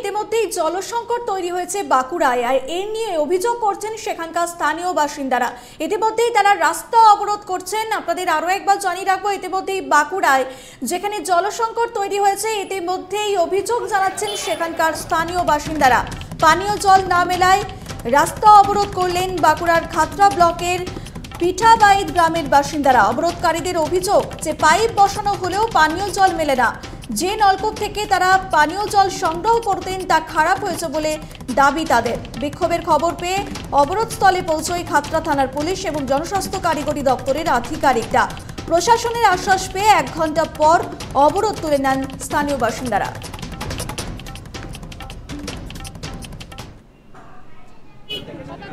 ইতিমধ্যেই জলসংকট তৈরি হয়েছে বাঁকুড়ায় আর এ নিয়ে অভিযোগ করছেন সেখানকার স্থানীয় বাসিন্দারা ইতিমধ্যেই তারা রাস্তা অবরোধ করছেন আপনাদের আরও একবার জানিয়ে রাখবো ইতিমধ্যেই বাঁকুড়ায় যেখানে জলসংকট তৈরি হয়েছে ইতিমধ্যেই অভিযোগ জানাচ্ছেন সেখানকার স্থানীয় বাসিন্দারা পানীয় জল না মেলায় রাস্তা অবরোধ করলেন বাঁকুড়ার খাতরা ব্লকের পিঠাবাইদ গ্রামের বাসিন্দারা অবরোধকারীদের অভিযোগ যে পাইপ বসানো হলেও পানীয় জল মেলে না যে নলকূপ থেকে তারা পানীয় জল সংগ্রহ করতেন তা খারাপ হয়েছে বলে দাবি তাদের বিক্ষোভের খবর পেয়ে অবরোধস্থলে পৌঁছয় খাতরা থানার পুলিশ এবং জনস্বাস্থ্য কারিগরি দপ্তরের আধিকারিকরা প্রশাসনের আশ্বাস পেয়ে এক ঘন্টা পর অবরোধ তুলে নেন স্থানীয় বাসিন্দারা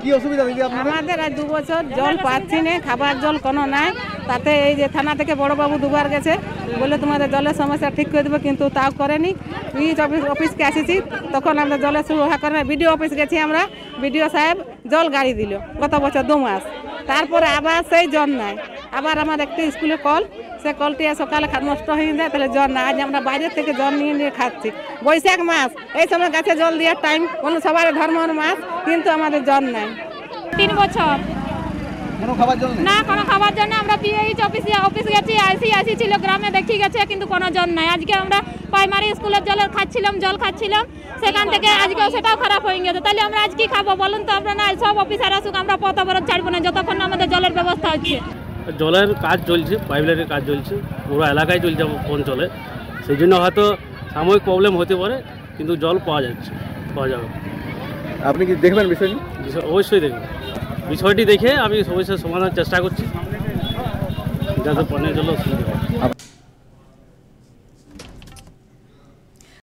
কি অসুবিধা আমাদের আর দু বছর জল পাচ্ছি না খাবার জল কোনো নাই তাতে এই যে থানা থেকে বড়বাবু দুবার গেছে বলে তোমাদের জলের সমস্যা ঠিক করে দেবো কিন্তু তাও করেনি পিচ অফিস অফিসকে এসেছি তখন আমরা জলের সুরক্ষা করে বিডিও অফিস গেছি আমরা বিডিও সাহেব জল গাড়ি দিল গত বছর দু মাস তারপরে আবার সেই জল নাই আবার আমার একটি স্কুলে কল সে কলটি সকালে নষ্ট হয়ে যায় তাহলে জল না আজ আমরা বাইরের থেকে জল নিয়ে নিয়ে খাচ্ছি বৈশাখ মাস এই সময় গাছে জল দেওয়ার টাইম কোনো সবার ধর্মর মাস কিন্তু আমাদের জল নাই তিন বছর না কোনো খাবার জন্য আমরা পিএইচ অফিসে অফিস গেছি আইসি আইসি ছিল গ্রামে দেখি গেছে কিন্তু কোনো জল নাই আজকে আমরা প্রাইমারি স্কুলের জল খাচ্ছিলাম জল খাচ্ছিলাম সেখান থেকে আজকেও সেটাও খারাপ হয়ে গেছে তাহলে আমরা আজ খাবো বলুন তো আমরা না সব অফিসার আসুক আমরা পথ ছাড়বো না যতক্ষণ আমাদের জলের ব্যবস্থা হচ্ছে জলের কাজ চলছে পাইপলাইনের কাজ চলছে পুরো এলাকায় চলছে কোন জলে সেই জন্য হয়তো সাময়িক প্রবলেম হতে পারে কিন্তু জল পাওয়া যাচ্ছে পাওয়া যাবে আপনি কি দেখবেন বিষয় অবশ্যই দেখবেন বিষয়টি দেখে আমি সমস্যার সমাধানের চেষ্টা করছি যাতে পণ্যের জন্য